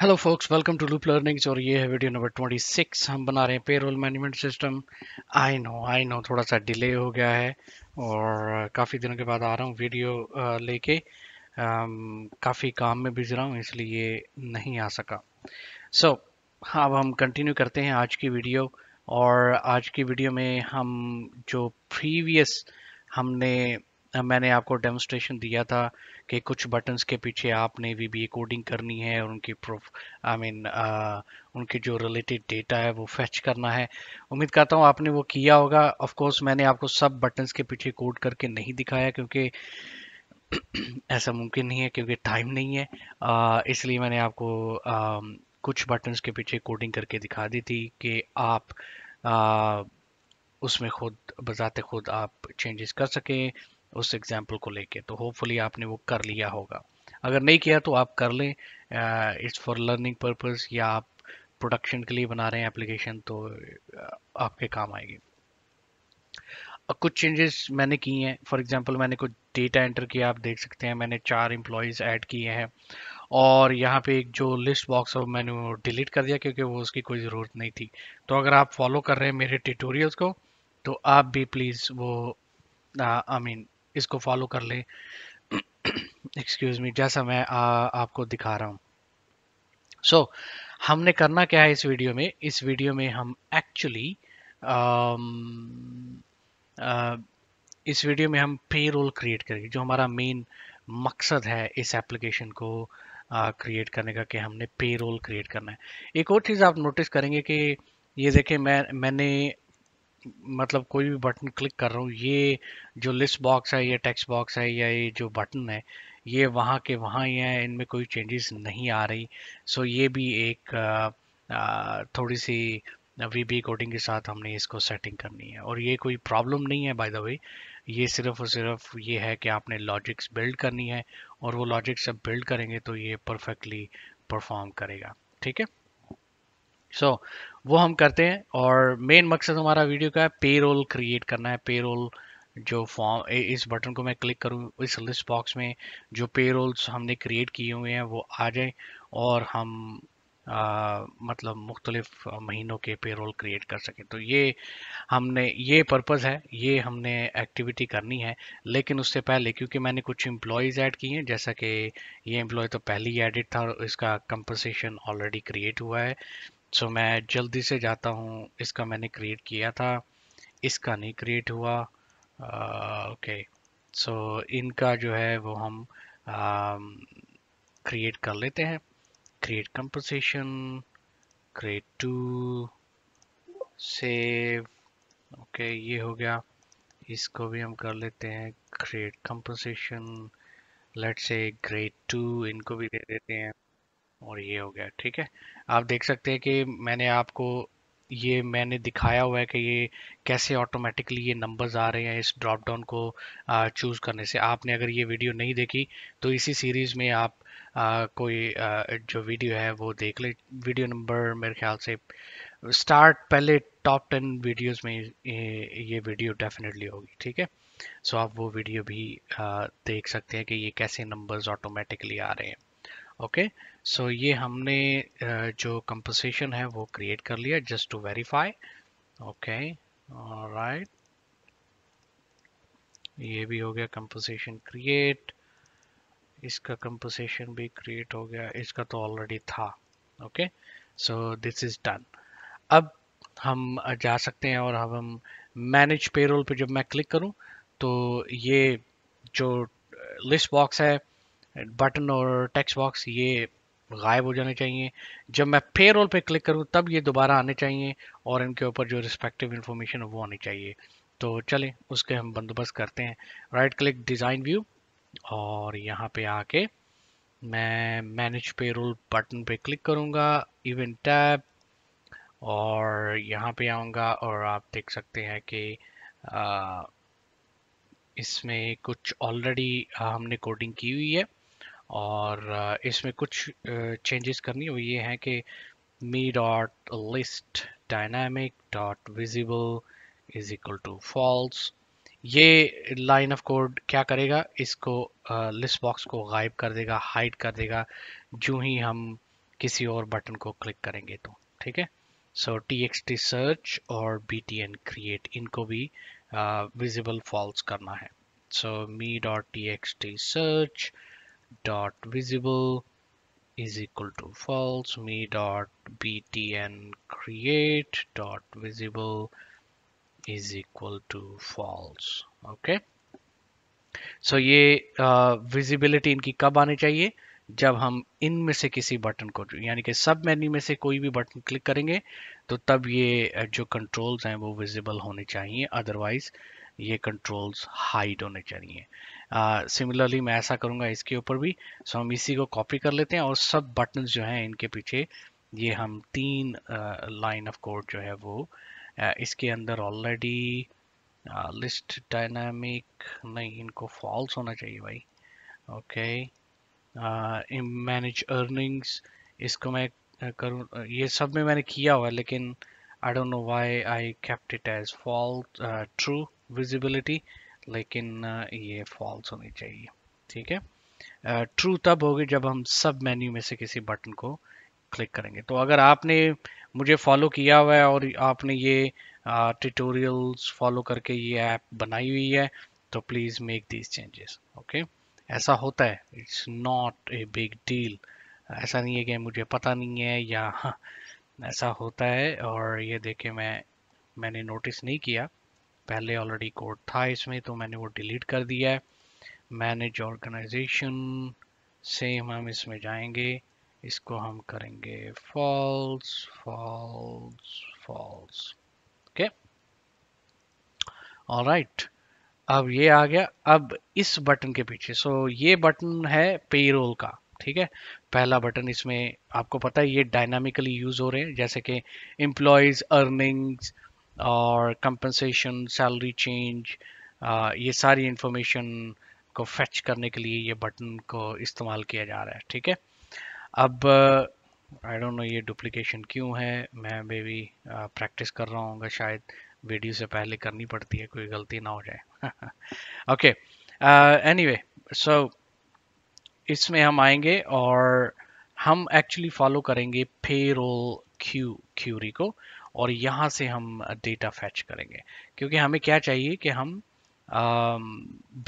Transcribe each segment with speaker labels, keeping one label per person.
Speaker 1: Hello folks welcome to Loop Learnings और ये है वीडियो नंबर 26 हम बना रहे हैं payroll management system I know I know थोड़ा सा डिले हो गया है और काफ़ी दिनों के बाद आ रहा हूँ वीडियो लेके काफ़ी काम में बिज रहा हूँ इसलिए नहीं आ सका सो so, अब हम कंटिन्यू करते हैं आज की वीडियो और आज की वीडियो में हम जो प्रीवियस हमने मैंने आपको डेमोस्ट्रेशन दिया था कि कुछ बटन्स के पीछे आपने वी बी कोडिंग करनी है और उनकी प्रूफ आई मीन उनके जो रिलेटेड डेटा है वो फेच करना है उम्मीद करता हूँ आपने वो किया होगा ऑफ कोर्स मैंने आपको सब बटन्स के पीछे कोड करके नहीं दिखाया क्योंकि ऐसा मुमकिन नहीं है क्योंकि टाइम नहीं है इसलिए मैंने आपको आ, कुछ बटन्स के पीछे कोडिंग करके दिखा दी थी कि आप आ, उसमें खुद बजाते खुद आप चेंजेस कर सकें उस एग्जाम्पल को लेके तो होपफुली आपने वो कर लिया होगा अगर नहीं किया तो आप कर लें इट्स फॉर लर्निंग पर्पज़ या आप प्रोडक्शन के लिए बना रहे हैं एप्लीकेशन तो आपके काम आएगी कुछ चेंजेस मैंने किए हैं फॉर एग्ज़ाम्पल मैंने कुछ डेटा एंटर किया आप देख सकते हैं मैंने चार एम्प्लॉयज़ ऐड किए हैं और यहाँ पे एक जो लिस्ट बॉक्स है वो मैंने वो डिलीट कर दिया क्योंकि वो उसकी कोई ज़रूरत नहीं थी तो अगर आप फॉलो कर रहे हैं मेरे ट्यूटोरियल्स को तो आप भी प्लीज़ वो आई मीन I mean, इसको फॉलो कर ले एक्सक्यूज़ मी जैसा मैं आ, आपको दिखा रहा हूँ सो so, हमने करना क्या है इस वीडियो में इस वीडियो में हम एक्चुअली um, इस वीडियो में हम पे रोल क्रिएट करेंगे जो हमारा मेन मकसद है इस एप्लीकेशन को क्रिएट करने का कि हमने पे रोल क्रिएट करना है एक और चीज़ आप नोटिस करेंगे कि ये देखें मैं मैंने मतलब कोई भी बटन क्लिक कर रहा हूँ ये जो लिस्ट बॉक्स है ये टेक्स्ट बॉक्स है या ये जो बटन है ये वहाँ के वहाँ ही हैं इनमें कोई चेंजेस नहीं आ रही सो ये भी एक आ, थोड़ी सी वी बी कोडिंग के साथ हमने इसको सेटिंग करनी है और ये कोई प्रॉब्लम नहीं है बाय द वे ये सिर्फ और सिर्फ ये है कि आपने लॉजिक्स बिल्ड करनी है और वो लॉजिक्स जब बिल्ड करेंगे तो ये परफेक्टली परफॉर्म करेगा ठीक है सो so, वो हम करते हैं और मेन मकसद हमारा वीडियो का है पे रोल क्रिएट करना है पे रोल जो फॉर्म इस बटन को मैं क्लिक करूँ इस लिस्ट बॉक्स में जो पे रोल्स हमने क्रिएट किए हुए हैं वो आ जाए और हम आ, मतलब मुख्तलिफ महीनों के पे रोल क्रिएट कर सकें तो ये हमने ये पर्पज़ है ये हमने एक्टिविटी करनी है लेकिन उससे पहले क्योंकि मैंने कुछ एम्प्लॉयज़ ऐड किए हैं जैसा कि ये एम्प्लॉय तो पहले ही एडिट था और इसका कंपनसेशन ऑलरेडी क्रिएट हुआ है सो so, मैं जल्दी से जाता हूँ इसका मैंने क्रिएट किया था इसका नहीं क्रिएट हुआ ओके सो so, इनका जो है वो हम क्रिएट कर लेते हैं create composition create to save okay ये हो गया इसको भी हम कर लेते हैं create composition let's say grade two इनको भी दे देते हैं और ये हो गया ठीक है आप देख सकते हैं कि मैंने आपको ये मैंने दिखाया हुआ है कि ये कैसे ऑटोमेटिकली ये नंबर्स आ रहे हैं इस ड्रॉप डाउन को चूज़ करने से आपने अगर ये वीडियो नहीं देखी तो इसी सीरीज़ में आप आ, कोई आ, जो वीडियो है वो देख ले वीडियो नंबर मेरे ख्याल से स्टार्ट पहले टॉप टेन वीडियोस में ये वीडियो डेफिनेटली होगी ठीक है सो आप वो वीडियो भी आ, देख सकते हैं कि ये कैसे नंबर्स ऑटोमेटिकली आ रहे हैं ओके सो ये हमने जो कंपोजिशन है वो क्रिएट कर लिया just to verify okay right ये भी हो गया कंपोजिशन क्रिएट इसका कंपोजिशन भी क्रिएट हो गया इसका तो ऑलरेडी था okay so this is done अब हम जा सकते हैं और अब हम मैनेज पेरोल पे जब मैं क्लिक करूं तो ये जो लिस्ट बॉक्स है बटन और टेक्स्ट बॉक्स ये गायब हो जाने चाहिए जब मैं पे रोल पर क्लिक करूँ तब ये दोबारा आने चाहिए और इनके ऊपर जो रिस्पेक्टिव इन्फॉर्मेशन है वो आनी चाहिए तो चलें उसके हम बंदोबस्त करते हैं राइट क्लिक डिज़ाइन व्यू और यहाँ पे आके मैं मैनेज पे रोल बटन पे क्लिक करूँगा इवन टैब और यहाँ पे आऊँगा और आप देख सकते हैं कि इसमें कुछ ऑलरेडी हमने कोडिंग की हुई है और इसमें कुछ चेंजेस करनी वो ये हैं कि me dot list dynamic dot visible is equal to false ये लाइन ऑफ कोड क्या करेगा इसको लिस्ट uh, बॉक्स को गायब कर देगा हाइड कर देगा जो ही हम किसी और बटन को क्लिक करेंगे तो ठीक है so T X T search और बी टी एन क्रिएट इनको भी विजिबल uh, फॉल्स करना है so me dot T X T search dot visible is equal to false me dot btn create dot visible is equal to false okay so so, ये visibility uh, इनकी कब आनी चाहिए जब हम इनमें से किसी बटन को यानी कि सब मेन्यू में से कोई भी बटन क्लिक करेंगे तो तब ये uh, जो कंट्रोल्स हैं वो विजिबल होने चाहिए अदरवाइज ये कंट्रोल्स हाइड होने चाहिए सिमिलरली मैं ऐसा करूँगा इसके ऊपर भी सो हम इसी को कॉपी कर लेते हैं और सब बटन जो हैं इनके पीछे ये हम तीन लाइन ऑफ कोड जो है वो इसके अंदर ऑलरेडी लिस्ट डायनामिक नहीं इनको फॉल्स होना चाहिए भाई ओके मैनेज अर्निंग्स इसको मैं करूँ ये सब में मैंने किया हुआ है लेकिन I don't know why I kept it as false true visibility लेकिन ये फॉल्स होनी चाहिए ठीक है ट्रू तब होगी जब हम सब मेन्यू में से किसी बटन को क्लिक करेंगे तो अगर आपने मुझे फॉलो किया हुआ है और आपने ये ट्यूटोरियल्स फॉलो करके ये ऐप बनाई हुई है तो please make these changes okay ऐसा होता है it's not a big deal ऐसा नहीं है कि मुझे पता नहीं है या हाँ ऐसा होता है और ये देखे मैं मैंने नोटिस नहीं किया पहले ऑलरेडी कोड था इसमें तो मैंने वो डिलीट कर दिया है मैनेज ऑर्गेनाइजेशन सेम हम इसमें जाएंगे इसको हम करेंगे false false false okay alright अब ये आ गया अब इस बटन के पीछे सो so, ये बटन है पेरोल का ठीक है पहला बटन इसमें आपको पता है ये डायनामिकली यूज हो रहे हैं जैसे कि एम्प्लॉयज अर्निंग्स और कंपनसेशन सैलरी चेंज ये सारी इंफॉर्मेशन को फेच करने के लिए ये बटन को इस्तेमाल किया जा रहा है ठीक है अब आई डोंट नो ये डुप्लिकेशन क्यों है मैं मे भी प्रैक्टिस कर रहा हूँ शायद वीडियो से पहले करनी पड़ती है कोई गलती ना हो जाए ओके एनीवे सो इसमें हम आएंगे और हम एक्चुअली फॉलो करेंगे पे रोल क्यू क्यूरी को और यहाँ से हम डेटा फैच करेंगे क्योंकि हमें क्या चाहिए कि हम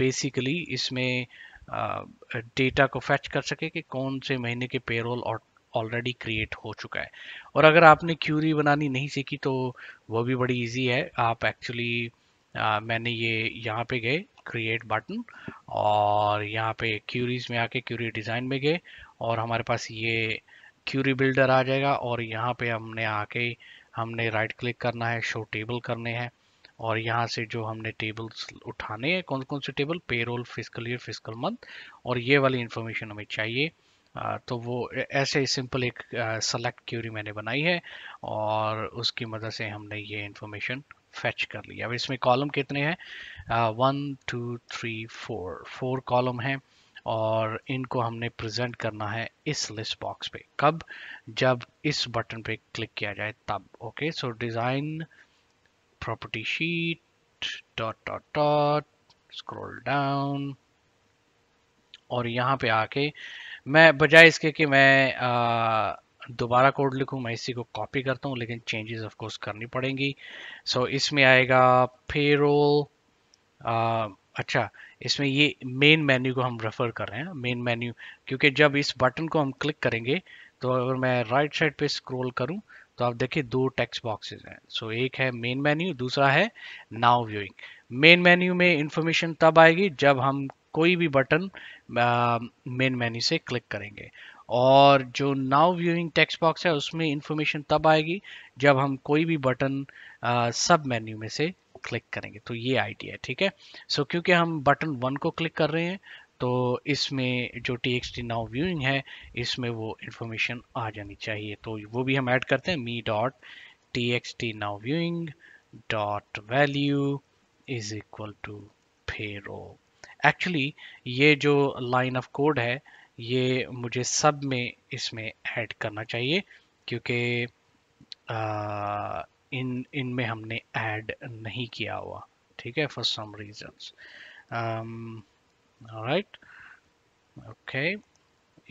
Speaker 1: बेसिकली इसमें डेटा को फैच कर सके कि कौन से महीने के पेरोल और ऑलरेडी क्रिएट हो चुका है और अगर आपने क्यूरी बनानी नहीं सीखी तो वो भी बड़ी इजी है आप एक्चुअली मैंने ये यहाँ पे गए क्रिएट बटन और यहाँ पे क्यूरीज में आके क्यूरी डिज़ाइन में गए और हमारे पास ये क्यूरी बिल्डर आ जाएगा और यहाँ पे हमने आके हमने राइट क्लिक करना है शो टेबल करने हैं और यहाँ से जो हमने टेबल्स उठाने हैं कौन कौन से table payroll physical year physical month और ये वाली इन्फॉर्मेशन हमें चाहिए तो वो ऐसे ही सिंपल एक सेलेक्ट क्यूरी मैंने बनाई है और उसकी मदद से हमने ये इन्फॉर्मेशन फेच कर लिया अब इसमें कॉलम कितने हैं one two three four four column हैं और इनको हमने प्रेजेंट करना है इस लिस्ट बॉक्स पे कब जब इस बटन पे क्लिक किया जाए तब okay so design property sheet dot dot dot scroll down और यहाँ पे आके मैं बजाय इसके कि मैं दोबारा कोड लिखूं मैं इसी को कॉपी करता हूँ लेकिन चेंजेस ऑफ कोर्स करनी पड़ेंगी सो so, इसमें आएगा पेरोल अच्छा इसमें ये मेन मेन्यू को हम रेफ़र कर रहे हैं मेन मेन्यू क्योंकि जब इस बटन को हम क्लिक करेंगे तो अगर मैं राइट साइड पे स्क्रॉल करूं तो आप देखिए दो टेक्स्ट बॉक्सेस हैं सो so, एक है मेन मेन्यू दूसरा है नाउ व्यूइंग मेन मेन्यू में इंफॉर्मेशन तब आएगी जब हम कोई भी बटन मेन मेन्यू से क्लिक करेंगे और जो नाउ व्यूइंग टेक्स्ट बॉक्स है उसमें इंफॉर्मेशन तब आएगी जब हम कोई भी बटन सब मेन्यू में से क्लिक करेंगे तो ये आइडिया है ठीक है सो so, क्योंकि हम बटन वन को क्लिक कर रहे हैं तो इसमें जो T X T now viewing है इसमें वो इन्फॉर्मेशन आ जानी चाहिए तो वो भी हम ऐड करते हैं me dot T X T now viewing dot value is equal to payroll actually ये जो लाइन ऑफ कोड है ये मुझे सब में इसमें ऐड करना चाहिए क्योंकि इन इन में हमने ऐड नहीं किया हुआ ठीक है for some reasons right okay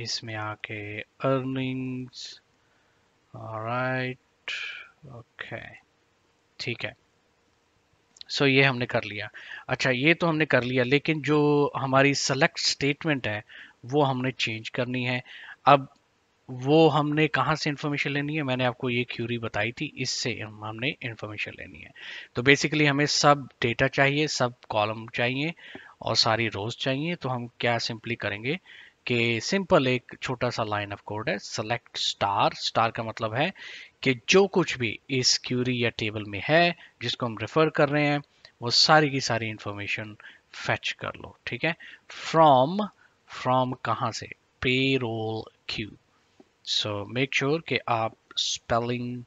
Speaker 1: इसमें आके अर्निंग्स राइट ओके ठीक है सो so, ये हमने कर लिया अच्छा ये तो हमने कर लिया लेकिन जो हमारी सेलेक्ट स्टेटमेंट है वो हमने चेंज करनी है अब वो हमने कहाँ से इन्फॉर्मेशन लेनी है मैंने आपको ये क्यूरी बताई थी इससे हमने इन्फॉर्मेशन लेनी है तो बेसिकली हमें सब डेटा चाहिए सब कॉलम चाहिए और सारी रोज चाहिए तो हम क्या सिंपली करेंगे कि सिंपल एक छोटा सा लाइन ऑफ कोड है सेलेक्ट स्टार स्टार का मतलब है कि जो कुछ भी इस क्यूरी या टेबल में है जिसको हम रेफर कर रहे हैं वो सारी की सारी इंफॉर्मेशन फेच कर लो ठीक है फ्रॉम फ्रॉम कहाँ से payroll Q so make sure कि आप स्पेलिंग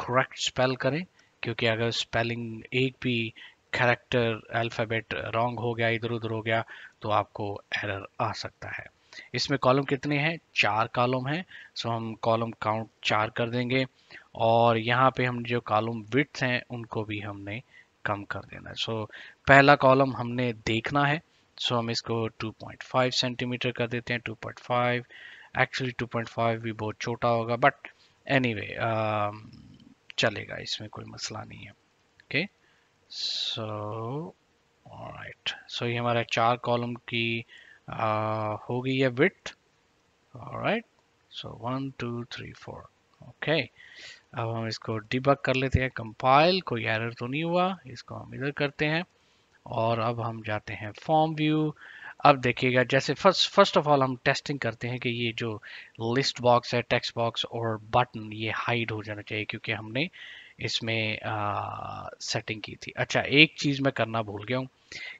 Speaker 1: करेक्ट स्पेल करें क्योंकि अगर स्पेलिंग एक भी कैरेक्टर अल्फ़ाबेट रॉन्ग हो गया इधर उधर हो गया तो आपको एरर आ सकता है इसमें कॉलम कितने हैं चार कॉलम हैं सो हम कॉलम काउंट चार कर देंगे और यहाँ पे हम जो कॉलम विथ हैं उनको भी हमने कम कर देना है सो पहला कॉलम हमने देखना है सो हम इसको 2.5 सेंटीमीटर कर देते हैं 2.5 एक्चुअली 2.5 भी बहुत छोटा होगा बट एनीवे anyway, um, चलेगा इसमें कोई मसला नहीं है ओके सो राइट सो ये हमारा चार कॉलम की uh, हो गई है विट right so one two three four okay अब हम इसको डिबक कर लेते हैं कंपाइल कोई एरर तो नहीं हुआ इसको हम इधर करते हैं और अब हम जाते हैं फॉर्म व्यू अब देखिएगा जैसे फर्स्ट फर्स्ट ऑफ ऑल हम टेस्टिंग करते हैं कि ये जो लिस्ट बॉक्स है टेक्स्ट बॉक्स और बटन ये हाइड हो जाना चाहिए क्योंकि हमने इसमें सेटिंग की थी अच्छा एक चीज़ मैं करना भूल गया हूँ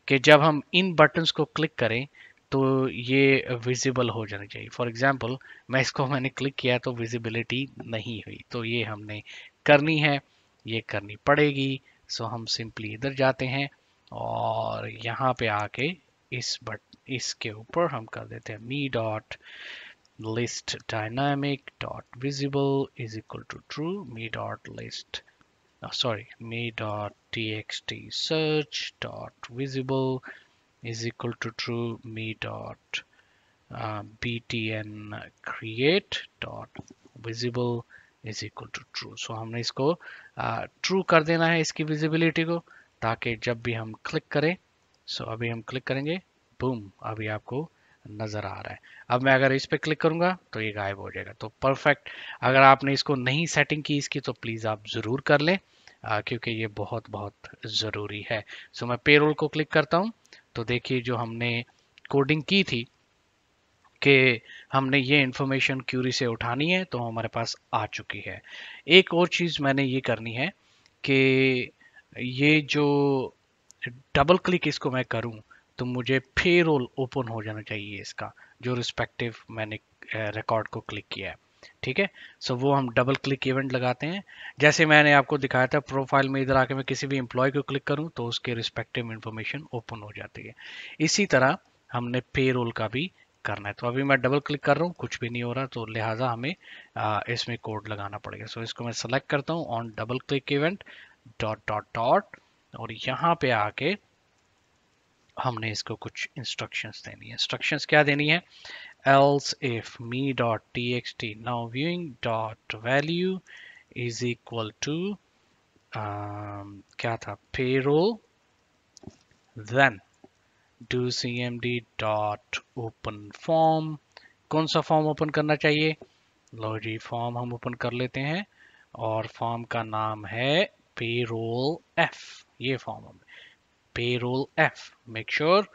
Speaker 1: कि जब हम इन बटन्स को क्लिक करें तो ये विजिबल हो जाना चाहिए फॉर एग्जांपल मैं इसको मैंने क्लिक किया तो विजिबिलिटी नहीं हुई तो ये हमने करनी है ये करनी पड़ेगी सो हम सिंपली इधर जाते हैं और यहाँ पे आके इस बट इसके ऊपर हम कर देते हैं me dot list dynamic dot visible is equal to true me dot list sorry me dot T X T search dot visible is equal to true me dot B T N create dot visible is equal to true so हमने इसको true uh, कर देना है इसकी visibility को ताकि जब भी हम क्लिक करें सो अभी हम क्लिक करेंगे बूम अभी आपको नज़र आ रहा है अब मैं अगर इस पर क्लिक करूँगा तो ये गायब हो जाएगा तो परफेक्ट अगर आपने इसको नहीं सेटिंग की इसकी तो प्लीज़ आप ज़रूर कर लें क्योंकि ये बहुत बहुत ज़रूरी है सो मैं पेरोल को क्लिक करता हूँ तो देखिए जो हमने कोडिंग की थी कि हमने ये इन्फॉर्मेशन क्यूरी से उठानी है तो हमारे पास आ चुकी है एक और चीज़ मैंने ये करनी है कि ये जो डबल क्लिक इसको मैं करूं तो मुझे पे रोल ओपन हो जाना चाहिए इसका जो रिस्पेक्टिव मैंने रिकॉर्ड को क्लिक किया है ठीक है सो वो हम डबल क्लिक इवेंट लगाते हैं जैसे मैंने आपको दिखाया था प्रोफाइल में इधर आके मैं किसी भी एम्प्लॉय को क्लिक करूं तो उसके रिस्पेक्टिव इंफॉर्मेशन ओपन हो जाती है इसी तरह हमने पे रोल का भी करना है तो अभी मैं डबल क्लिक कर रहा हूँ कुछ भी नहीं हो रहा तो लिहाजा हमें इसमें कोड लगाना पड़ेगा सो इसको मैं सेलेक्ट करता हूँ on double click event dot dot dot और यहाँ पे आके हमने इसको कुछ इंस्ट्रक्शंस देनी है इंस्ट्रक्शंस क्या देनी है else if me dot txt now viewing dot value is equal to um, क्या था payroll then do cmd dot open form कौन सा फॉर्म ओपन करना चाहिए लो जी फॉर्म हम ओपन कर लेते हैं और फॉर्म का नाम है payroll F ये फॉर्म हमें पेरोल एफ मेक श्योर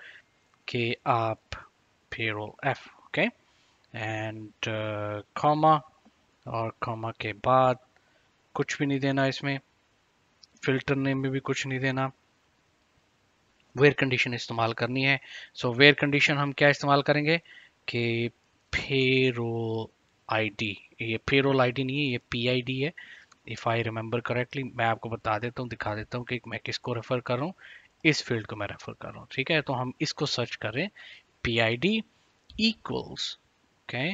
Speaker 1: कि आप F okay okay and uh, comma और comma के बाद कुछ भी नहीं देना इसमें फिल्टर नेम में भी कुछ नहीं देना वेयर कंडीशन इस्तेमाल करनी है सो वेयर कंडीशन हम क्या इस्तेमाल करेंगे कि payroll ID ये payroll ID नहीं है ये PID है इफ़ आई रिमेंबर करेक्टली मैं आपको बता देता हूँ दिखा देता हूँ कि मैं किसको रेफ़र कर रहा हूँ इस फील्ड को मैं रेफ़र कर रहा हूँ ठीक है तो हम इसको सर्च करें P I D equals okay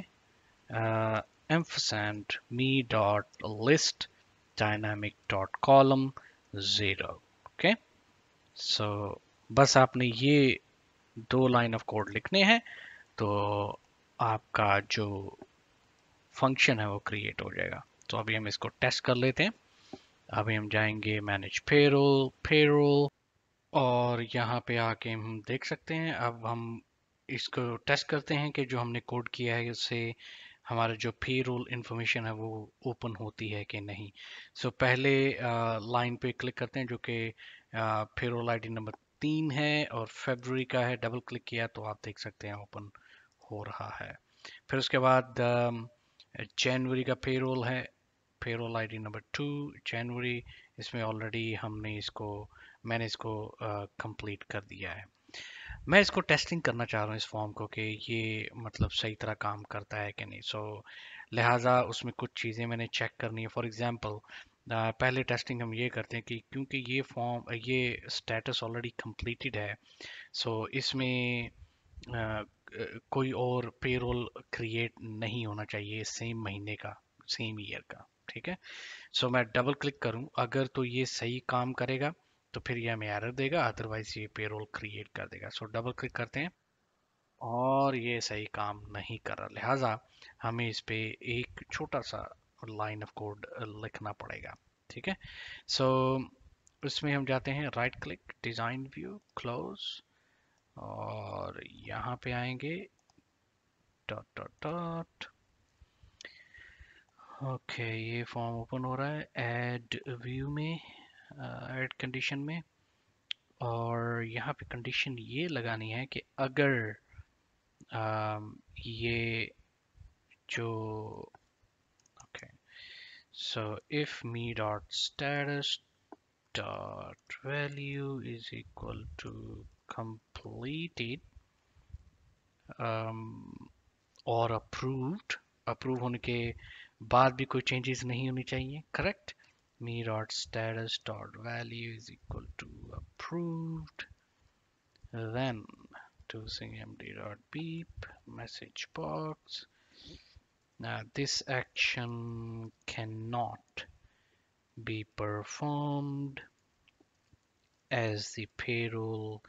Speaker 1: ampersand me dot list dynamic dot column zero okay so बस आपने ये दो लाइन ऑफ कोड लिखने हैं तो आपका जो फंक्शन है वो क्रिएट हो जाएगा तो अभी हम इसको टेस्ट कर लेते हैं अभी हम जाएंगे मैनेज पेरोल पेरोल और यहाँ पे आके हम देख सकते हैं अब हम इसको टेस्ट करते हैं कि जो हमने कोड किया है उससे हमारा जो पे रोल इन्फॉर्मेशन है वो ओपन होती है कि नहीं सो so, पहले लाइन पे क्लिक करते हैं जो कि पे रोल आई नंबर तीन है और फेबररी का है डबल क्लिक किया तो आप देख सकते हैं ओपन हो रहा है फिर उसके बाद जनवरी का पे रोल है पेरोल डी नंबर टू जनवरी इसमें ऑलरेडी हमने इसको मैंने इसको कंप्लीट कर दिया है मैं इसको टेस्टिंग करना चाह रहा हूँ इस फॉर्म को कि ये मतलब सही तरह काम करता है कि नहीं सो so, लिहाजा उसमें कुछ चीज़ें मैंने चेक करनी है फॉर एग्ज़ाम्पल पहले टेस्टिंग हम ये करते हैं कि क्योंकि ये फॉर्म ये स्टेटस ऑलरेडी कंप्लीटेड है सो so, इसमें आ, कोई और पेरोल क्रिएट नहीं होना चाहिए सेम महीने का सेम ईयर का ठीक है सो मैं डबल क्लिक करूँ अगर तो ये सही काम करेगा तो फिर ये हमें एरर देगा अदरवाइज ये पेरोल क्रिएट कर देगा सो डबल क्लिक करते हैं और ये सही काम नहीं कर रहा लिहाजा हमें इस पर एक छोटा सा लाइन ऑफ कोड लिखना पड़ेगा ठीक है सो so, इसमें हम जाते हैं right click design view close और यहाँ पे आएंगे डॉट डॉट डॉट ओके ये फॉर्म ओपन हो रहा है ऐड व्यू में एड कंडीशन में और यहाँ पे कंडीशन ये लगानी है कि अगर आ, ये जो okay so if me dot status dot value is equal to completed और अप्रूव्ड अप्रूव होने के बाद भी कोई चेंजेस नहीं होनी चाहिए correct me dot status dot value is equal to approved then using beep message box now this action cannot be performed as the payroll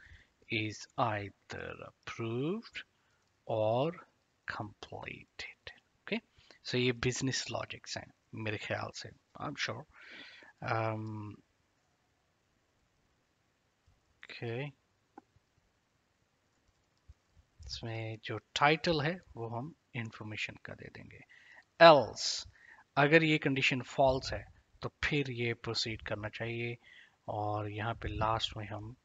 Speaker 1: is either approved or completed so ये business logics हैं मेरे ख्याल से I am sure okay इसमें जो title है वो हम इंफॉर्मेशन का दे देंगे एल्स अगर ये कंडीशन फॉल्स है तो फिर ये प्रोसीड करना चाहिए और यहाँ पे लास्ट में हम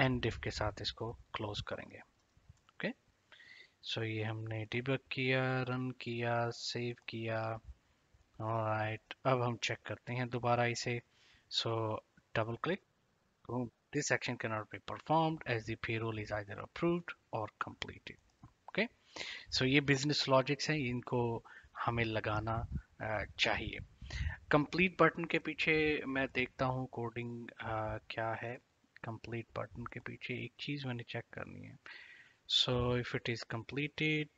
Speaker 1: एंड डिफ के साथ इसको क्लोज करेंगे सो ये हमने डिबक किया रन किया सेव किया ऑलराइट अब हम चेक करते हैं दोबारा इसे so double click this action can not be performed as the payroll is either approved और कंप्लीटेड ओके सो ये बिजनेस लॉजिक्स हैं इनको हमें लगाना चाहिए कंप्लीट बटन के पीछे मैं देखता हूँ कोडिंग क्या है कंप्लीट बटन के पीछे एक चीज़ मैंने चेक करनी है so if it is completed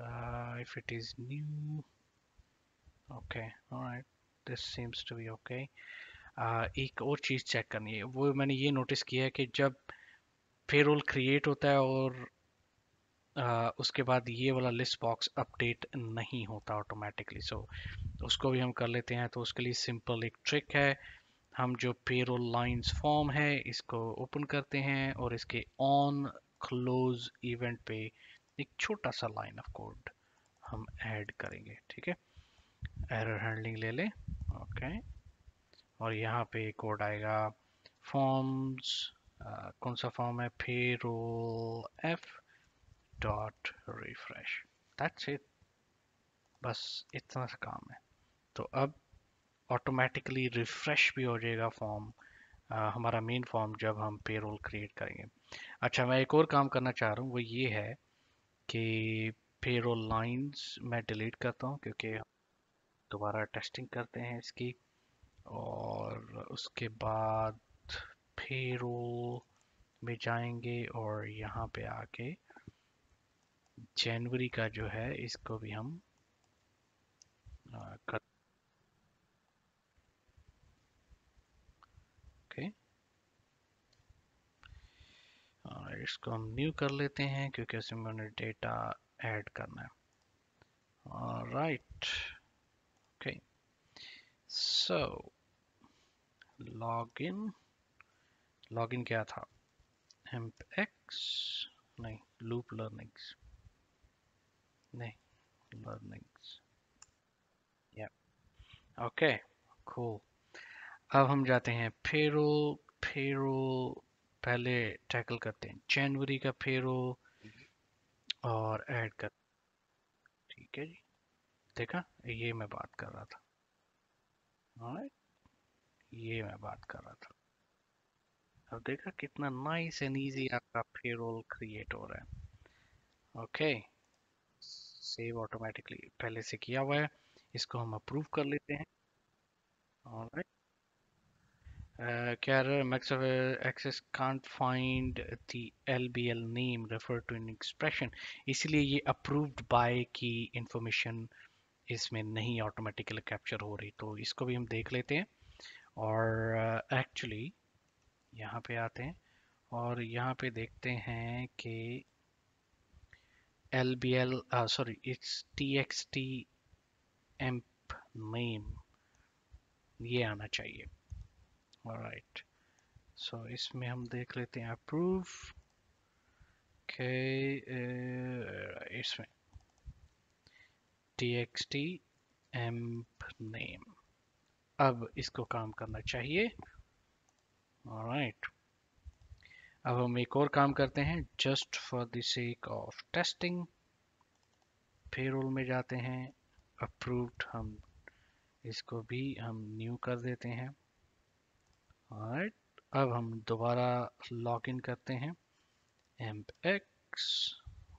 Speaker 1: uh, if it is new okay all right this seems to be okay uh, एक और चीज़ चेक करनी है वो मैंने ये नोटिस किया है कि जब पेरोल क्रिएट होता है और Uh, उसके बाद ये वाला लिस्ट बॉक्स अपडेट नहीं होता ऑटोमेटिकली सो so, उसको भी हम कर लेते हैं तो उसके लिए सिंपल एक ट्रिक है हम जो पेरो लाइंस फॉर्म है इसको ओपन करते हैं और इसके ऑन क्लोज इवेंट पे एक छोटा सा लाइन ऑफ कोड हम ऐड करेंगे ठीक है एरर हैंडलिंग ले लें ओके और यहाँ पे कोड आएगा फॉर्म्स कौन सा फॉर्म है payroll F dot refresh that's it बस इतना सा काम है तो अब ऑटोमेटिकली रिफ़्रेश भी हो जाएगा फॉर्म हमारा मेन फॉर्म जब हम पेरोल क्रिएट करेंगे अच्छा मैं एक और काम करना चाह रहा हूँ वो ये है कि पेरोल लाइन्स मैं डिलीट करता हूँ क्योंकि दोबारा टेस्टिंग करते हैं इसकी और उसके बाद पेरोल में जाएंगे और यहाँ पे आके जनवरी का जो है इसको भी हम कर और इसको हम न्यू कर लेते हैं क्योंकि उसमें मैंने डेटा ऐड करना है right okay so login login क्या था एम्प एक्स नहीं लूप लर्निंग्स नहीं लर्निंग्स या ओके cool. अब हम जाते हैं फेरो फेरो पहले टैकल करते हैं जनवरी का फेरो हम्म। और ऐड कर ठीक है जी देखा ये मैं बात कर रहा था ये मैं बात कर रहा था अब देखा कितना नाइस एंड इजी आपका फेरोल क्रिएट हो रहा है ओके सेव ऑटोमेटिकली पहले से किया हुआ है इसको हम अप्रूव कर लेते हैं alright Uh, carrier MaxOS access can't find the LBL name referred to in expression इसलिए ये approved by की information इसमें नहीं automatically capture हो रही तो इसको भी हम देख लेते हैं और एक्चुअली uh, यहाँ पे आते हैं और यहाँ पे देखते हैं कि LBL sorry it's TXT emp name ये आना चाहिए राइट सो so, इसमें हम देख लेते हैं अप्रूव के uh, इसमें txt emp name अब इसको काम करना चाहिए राइट right. अब हम एक और काम करते हैं just for the sake of testing payroll में जाते हैं अप्रूव्ड हम इसको भी हम न्यू कर देते हैं राइट अब हम दोबारा लॉग इन करते हैं एम्प एक्स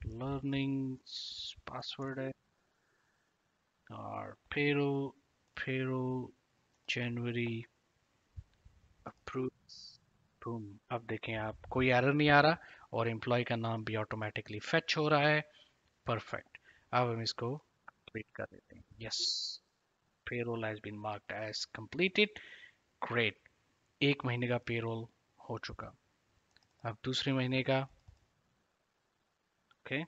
Speaker 1: लर्निंग पासवर्ड है और फेरो फेरो जनवरी अप्रूव अब देखें आप कोई एरर नहीं आ रहा और एम्प्लॉय का नाम भी ऑटोमेटिकली फेच हो रहा है परफेक्ट अब हम इसको क्लिक कर देते हैं yes payroll been marked as as great एक महीने का पेरोल हो चुका अब दूसरे महीने का ओके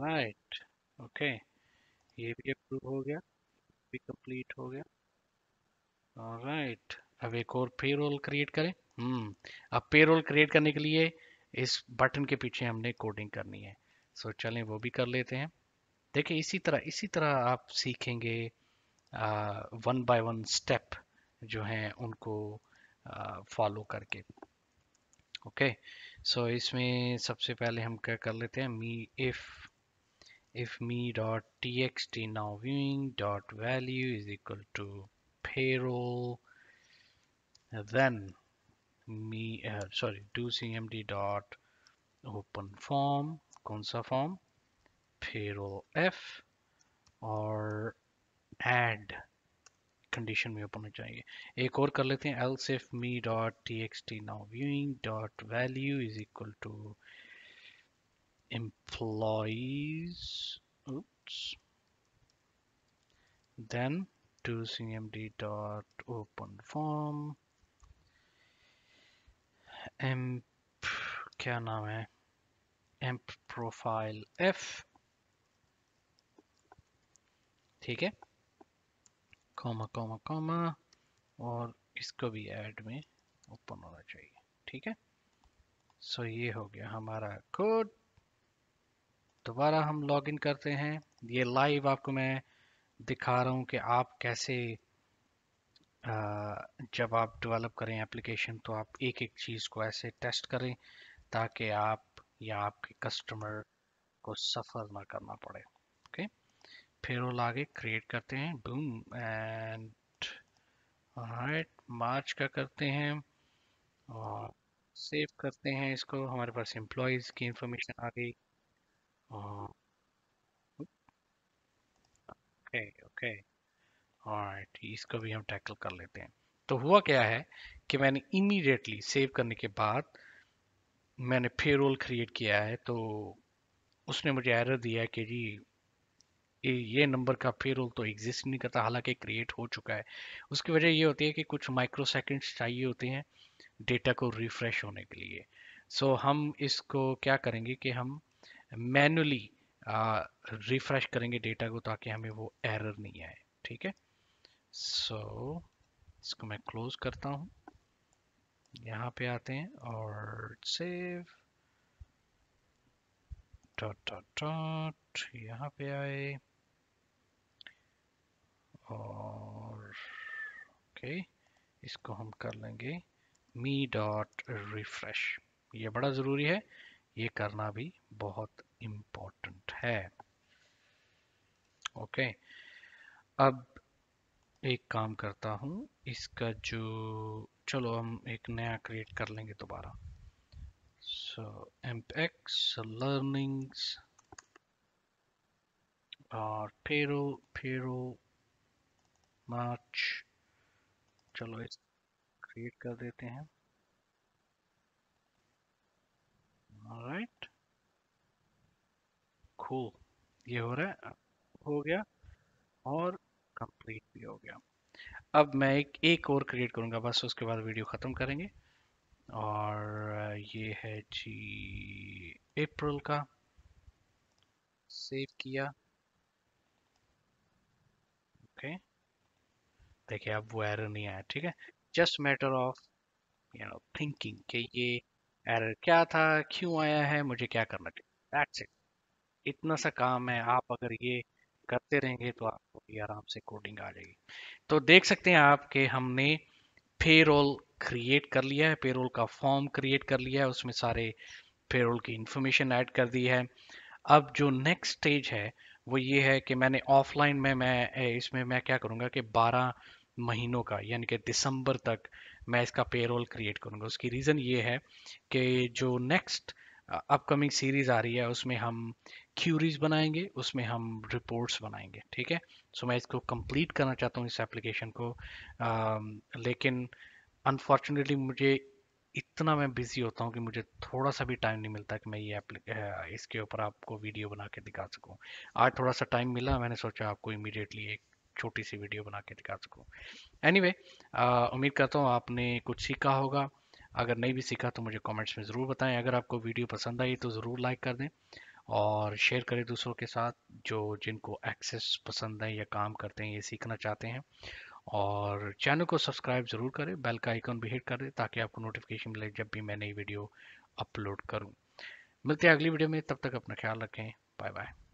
Speaker 1: राइट ओके ये भी अप्रूव हो गया भी कंप्लीट हो गया राइट right. अब एक और पेरोल क्रिएट करें हम्म अब पेरोल क्रिएट करने के लिए इस बटन के पीछे हमने कोडिंग करनी है सो so, चलें वो भी कर लेते हैं देखिए इसी तरह इसी तरह आप सीखेंगे वन बाय वन स्टेप जो हैं उनको फॉलो करके ओके सो इसमें सबसे पहले हम क्या कर लेते हैं me if if me dot T X T now viewing dot value is equal to payroll then me sorry do C M D dot open form कौन सा फॉर्म फेरो एफ और एड कंडीशन में open हो जाएंगे एक और कर लेते हैं else if me dot T X T now viewing dot value is equal to employees then to C M D dot open form M क्या नाम है एम्प प्रोफाइल एफ ठीक है कॉमा कॉमा कॉमा और इसको भी ऐड में open होना चाहिए ठीक है सो ये हो गया हमारा कोड दोबारा हम लॉगिन करते हैं ये लाइव आपको मैं दिखा रहा हूँ कि आप कैसे जब आप डेवलप करें एप्लीकेशन तो आप एक एक चीज़ को ऐसे टेस्ट करें ताकि आप या आपके कस्टमर को सफ़र ना करना पड़े ओके फिर वो लागे क्रिएट करते हैं बूम एंड राइट मार्च का करते हैं और सेव करते हैं इसको हमारे पास एम्प्लॉयज़ की इंफॉर्मेशन आ गई ओके ओके राइट इसको भी हम टैकल कर लेते हैं तो हुआ क्या है कि मैंने इमीडिएटली सेव करने के बाद मैंने पे रोल क्रिएट किया है तो उसने मुझे एरर दिया कि जी ये नंबर का पे रोल तो एग्जिस्ट नहीं करता हालांकि क्रिएट हो चुका है उसकी वजह ये होती है कि कुछ माइक्रो सेकेंड्स चाहिए होते हैं डेटा को रिफ्रेश होने के लिए सो so, हम इसको क्या करेंगे कि हम मैनुअली रिफ्रेश करेंगे डेटा को ताकि हमें वो एरर नहीं आए ठीक है सो so, इसको मैं क्लोज करता हूँ यहाँ पे आते हैं और सेव डॉट डॉट डॉट यहाँ पे आए और ओके इसको हम कर लेंगे मी डॉट रिफ्रेश ये बड़ा ज़रूरी है ये करना भी बहुत इम्पोर्टेंट है ओके okay. अब एक काम करता हूँ इसका जो चलो हम एक नया क्रिएट कर लेंगे दोबारा सो एम्प एक्स लर्निंग्स और फेरो फेरो मार्च चलो इस क्रिएट कर देते हैं राइट खूब ये हो रहा है हो गया और कंप्लीट भी हो गया अब मैं एक एक और क्रिएट करूंगा बस उसके बाद वीडियो ख़त्म करेंगे और ये है जी अप्रैल का सेव किया ओके देखिए अब वो एरर नहीं आया ठीक है just matter of you know thinking कि ये एरर क्या था क्यों आया है मुझे क्या करना चाहिए दैट्स इट इतना सा काम है आप अगर ये करते रहेंगे तो आपको भी आराम से कोडिंग आ जाएगी तो देख सकते हैं आप कि हमने पेरोल क्रिएट कर लिया है पेरोल का फॉर्म क्रिएट कर लिया है उसमें सारे पेरोल की इंफॉर्मेशन ऐड कर दी है अब जो नेक्स्ट स्टेज है वो ये है कि मैंने ऑफलाइन में मैं इसमें मैं क्या करूँगा कि बारह महीनों का यानी कि दिसंबर तक मैं इसका पेरोल क्रिएट करूँगा उसकी रीज़न ये है कि जो नेक्स्ट अपकमिंग सीरीज आ रही है उसमें हम क्यूरीज बनाएंगे उसमें हम रिपोर्ट्स बनाएंगे ठीक है सो मैं इसको कंप्लीट करना चाहता हूँ इस एप्लीकेशन को आ, लेकिन अनफॉर्चुनेटली मुझे इतना मैं बिज़ी होता हूँ कि मुझे थोड़ा सा भी टाइम नहीं मिलता कि मैं ये इसके ऊपर आपको वीडियो बना के दिखा सकूँ आज थोड़ा सा टाइम मिला मैंने सोचा आपको इमिडिएटली एक छोटी सी वीडियो बना के दिखा सकूँ एनी anyway, उम्मीद करता हूँ आपने कुछ सीखा होगा अगर नहीं भी सीखा तो मुझे कमेंट्स में ज़रूर बताएं अगर आपको वीडियो पसंद आई तो ज़रूर लाइक कर दें और शेयर करें दूसरों के साथ जो जिनको एक्सेस पसंद है या काम करते हैं ये सीखना चाहते हैं और चैनल को सब्सक्राइब ज़रूर करें बेल का आइकन भी हिट कर दें ताकि आपको नोटिफिकेशन मिले जब भी मैं नई वीडियो अपलोड करूँ मिलते हैं अगली वीडियो में तब तक अपना ख्याल रखें बाय बाय